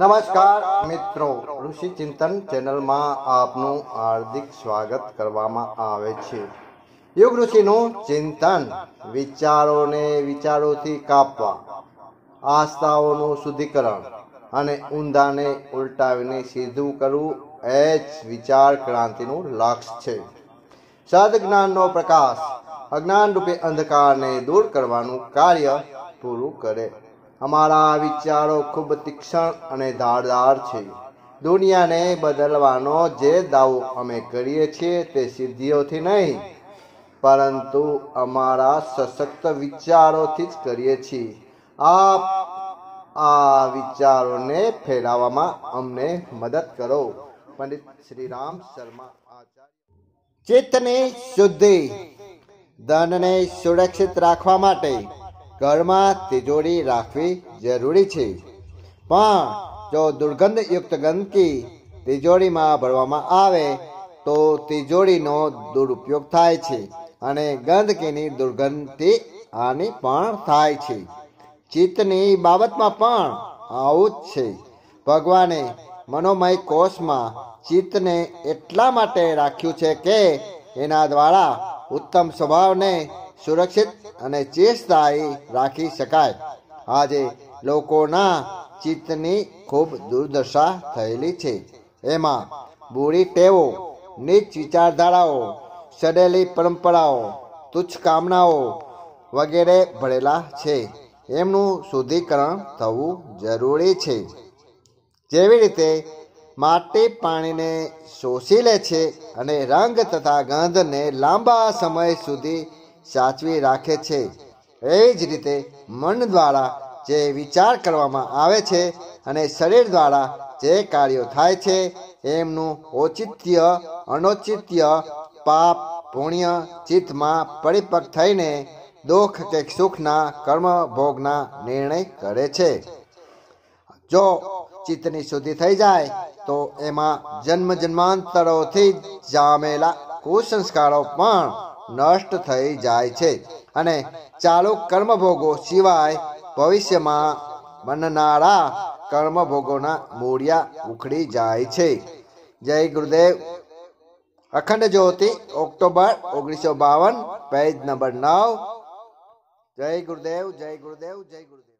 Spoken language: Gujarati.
નમસ્કાર મિત્રો ઋષિ ચિંતન ચેનલમાં આપનું હાર્દિક સ્વાગત કરવામાં આવે છે યુગ ઋષિનું ચિંતન વિચારોને વિચારોથી કાપવા આસ્થાઓનું શુદ્ધિકરણ અને ઊંધાને ઉલટાવીને સીધું કરવું એ જ વિચાર ક્રાંતિનું લક્ષ્ય છે સદજ્ઞાનનો પ્રકાશ અજ્ઞાન રૂપે અંધકારને દૂર કરવાનું કાર્ય પૂરું કરે અમારા વિચારો ખૂબ તીક્ષ્ણ અને ધારદાર છે દુનિયાને બદલવાનો જે દાવો અમે કરીએ છીએ તે સિદ્ધિઓથી નહીં પરંતુ અમારા સશક્ત વિચારોથી જ કરીએ છીએ આપ આ વિચારોને ફેલાવવામાં અમને મદદ કરો પંડિત શ્રી રામ શર્મા આચાર્ય ચિત્તને શુદ્ધિ ધનને સુરક્ષિત રાખવા માટે ઘરમાં તિજોરી રાખવી જરૂરી છે પણ જો દુર્ગંધયુક્ત ગંદકી તિજોરીમાં ભરવામાં આવે તો તિજોરીનો દુરુપયોગ થાય છે અને ગંદકીની દુર્ગંધથી હાનિ પણ થાય છે ચિત્તની બાબતમાં પણ આવું જ છે ભગવાને મનોમય કોષમાં ચિત્તને એટલા માટે રાખ્યું છે કે એના દ્વારા ઉત્તમ સ્વભાવને સુરક્ષિત અને ચેતદાયી રાખી શકાય આજે લોકોના ચિત્તની ખૂબ દુર્દશા થયેલી છે એમાં બુરી ટેવો નીચ વિચારધારાઓ સડેલી પરંપરાઓ તુચ્છ કામનાઓ વગેરે ભરેલા છે એમનું શુદ્ધિકરણ થવું જરૂરી છે જેવી રીતે માટી પાણીને શોષી લે છે અને રંગ તથા ગંધને લાંબા સમય સુધી સાચવી રાખે છે એ જ રીતે મન દ્વારા જે વિચાર કરવામાં આવે છે અને શરીર દ્વારા જે કાર્યો થાય છે એમનું ઔચિત્ય અનૌચિત્ય પાપ પુણ્ય ચિત્તમાં પરિપક્વ થઈને દુઃખ કે સુખના કર્મ ભોગના નિર્ણય કરે છે જો ચિત્તની શુદ્ધિ થઈ જાય તો એમાં જન્મ જન્માંતરોથી જામેલા કુસંસ્કારો પણ નષ્ટ થઈ જાય છે અને ચાલુ કર્મભોગો સિવાય ભવિષ્યમાં બનનારા કર્મભોગોના મૂળિયા ઉખડી જાય છે જય ગુરુદેવ અખંડ જ્યોતિ ઓક્ટોબર ઓગણીસો બાવન પેજ નંબર નવ જય ગુરુદેવ જય ગુરુદેવ જય ગુરુદેવ